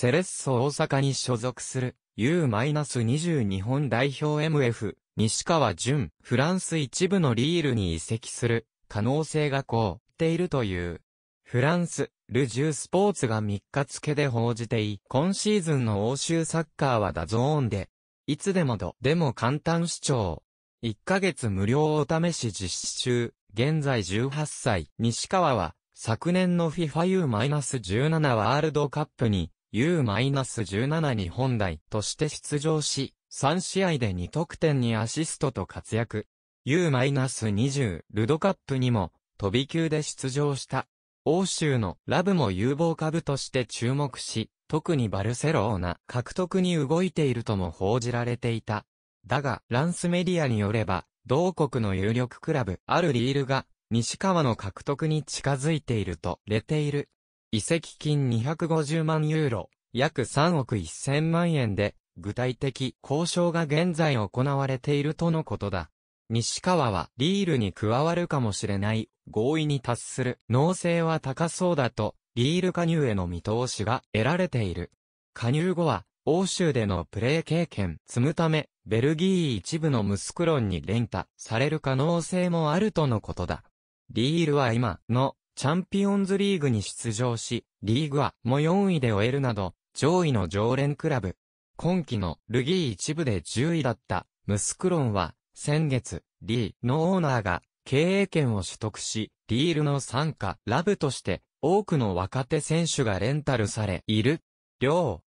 セレッソ大阪に所属する U-20 日本代表 MF 西川淳フランス一部のリールに移籍する可能性がこうているという。フランス、ルジュスポーツが3日付で報じてい、今シーズンの欧州サッカーはダゾーンで、いつでもど、でも簡単主張。1ヶ月無料お試し実施中、現在18歳、西川は、昨年の FIFA U-17 ワールドカップに U-17 に本来として出場し、3試合で2得点にアシストと活躍。U-20 ルドカップにも飛び級で出場した。欧州のラブも有望株として注目し、特にバルセローナ獲得に動いているとも報じられていた。だが、ランスメディアによれば、同国の有力クラブ、あるリールが、西川の獲得に近づいていると、れている。移籍金250万ユーロ、約3億1000万円で、具体的交渉が現在行われているとのことだ。西川はリールに加わるかもしれない合意に達する能性は高そうだと、リール加入への見通しが得られている。加入後は、欧州でのプレー経験積むため、ベルギー一部のムスクロンに連打される可能性もあるとのことだ。リールは今のチャンピオンズリーグに出場し、リーグはも4位で終えるなど、上位の常連クラブ。今季のルギー一部で10位だったムスクロンは、先月、リーのオーナーが経営権を取得し、リールの傘下、ラブとして、多くの若手選手がレンタルされいる。両